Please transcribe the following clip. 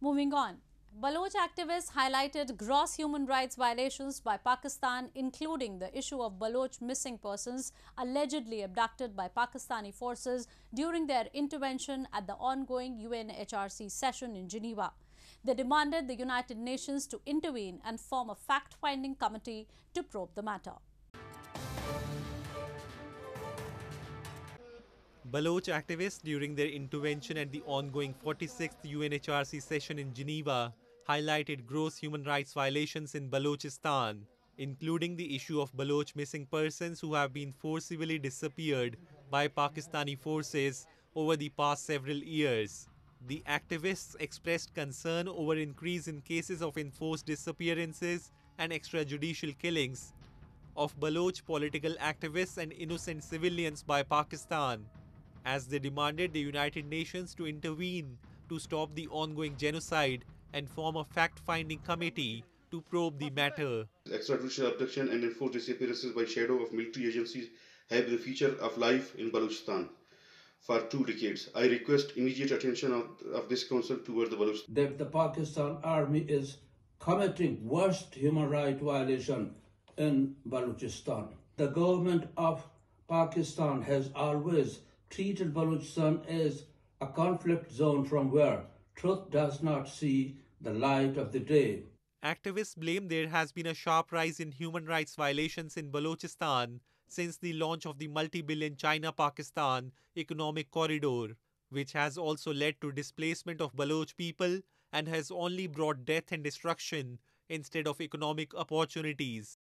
Moving on. Baloch activists highlighted gross human rights violations by Pakistan, including the issue of Baloch missing persons allegedly abducted by Pakistani forces during their intervention at the ongoing UNHRC session in Geneva. They demanded the United Nations to intervene and form a fact-finding committee to probe the matter. Baloch activists during their intervention at the ongoing 46th UNHRC session in Geneva highlighted gross human rights violations in Balochistan, including the issue of Baloch missing persons who have been forcibly disappeared by Pakistani forces over the past several years. The activists expressed concern over increase in cases of enforced disappearances and extrajudicial killings of Baloch political activists and innocent civilians by Pakistan as they demanded the United Nations to intervene to stop the ongoing genocide and form a fact-finding committee to probe the matter. Extrajudicial abduction and enforced disappearances by shadow of military agencies have been the feature of life in Balochistan for two decades. I request immediate attention of, of this council towards the Balochistan. That the Pakistan army is committing worst human rights violation in Balochistan. The government of Pakistan has always treated Balochistan as a conflict zone from where truth does not see the light of the day. Activists blame there has been a sharp rise in human rights violations in Balochistan since the launch of the multi-billion China-Pakistan economic corridor, which has also led to displacement of Baloch people and has only brought death and destruction instead of economic opportunities.